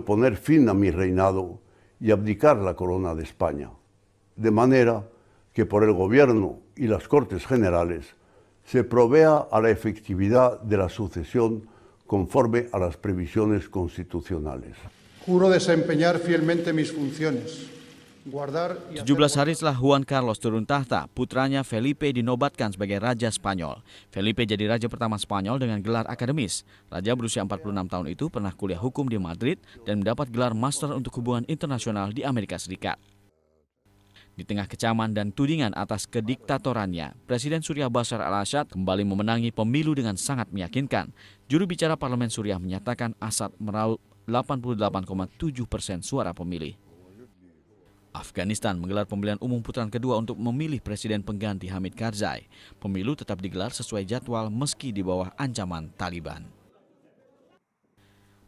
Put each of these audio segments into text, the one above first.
poner fin a mi reinado y abdicar la corona de España, de manera que por el gobierno y las Cortes Generales se provea a la efectividad de la sucesión conforme a las previsiones constitucionales. Juro desempeñar fielmente mis funciones 17 hari setelah Juan Carlos turun tahta, putranya Felipe dinobatkan sebagai Raja Spanyol. Felipe jadi raja pertama Spanyol dengan gelar akademis. Raja berusia 46 tahun itu pernah kuliah hukum di Madrid dan mendapat gelar master untuk hubungan internasional di Amerika Serikat. Di tengah kecaman dan tudingan atas kediktatorannya, Presiden Suriah Bashar al-Assad kembali memenangi pemilu dengan sangat meyakinkan. Juru bicara parlemen Suriah menyatakan Assad meraup 88,7 persen suara pemilih. Afghanistan menggelar pemilihan umum putaran kedua untuk memilih presiden pengganti Hamid Karzai. Pemilu tetap digelar sesuai jadwal meski di bawah ancaman Taliban.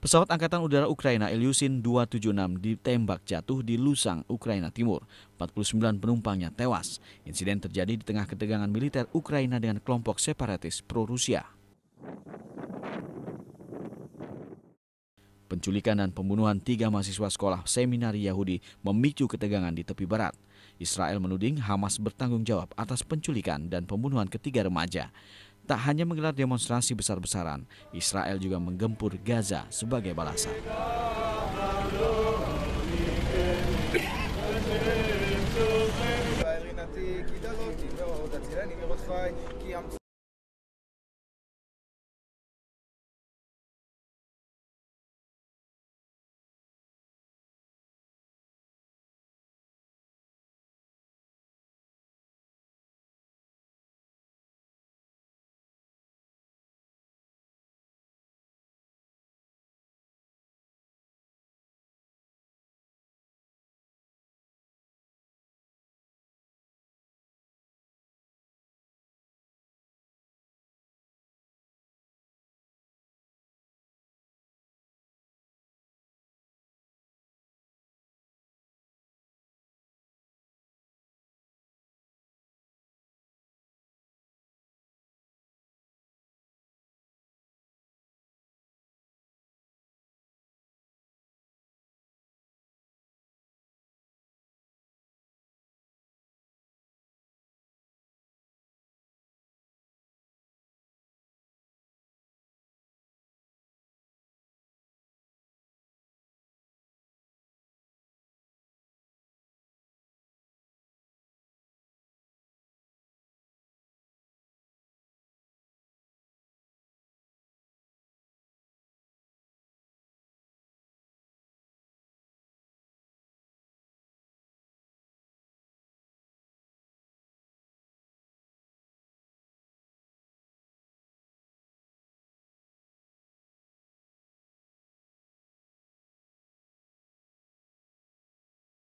Pesawat Angkatan Udara Ukraina Ilyushin 276 ditembak jatuh di Lusang, Ukraina Timur. 49 penumpangnya tewas. Insiden terjadi di tengah ketegangan militer Ukraina dengan kelompok separatis pro-Rusia. Penculikan dan pembunuhan tiga mahasiswa sekolah seminari Yahudi memicu ketegangan di tepi barat. Israel menuding Hamas bertanggung jawab atas penculikan dan pembunuhan ketiga remaja. Tak hanya menggelar demonstrasi besar-besaran, Israel juga menggempur Gaza sebagai balasan.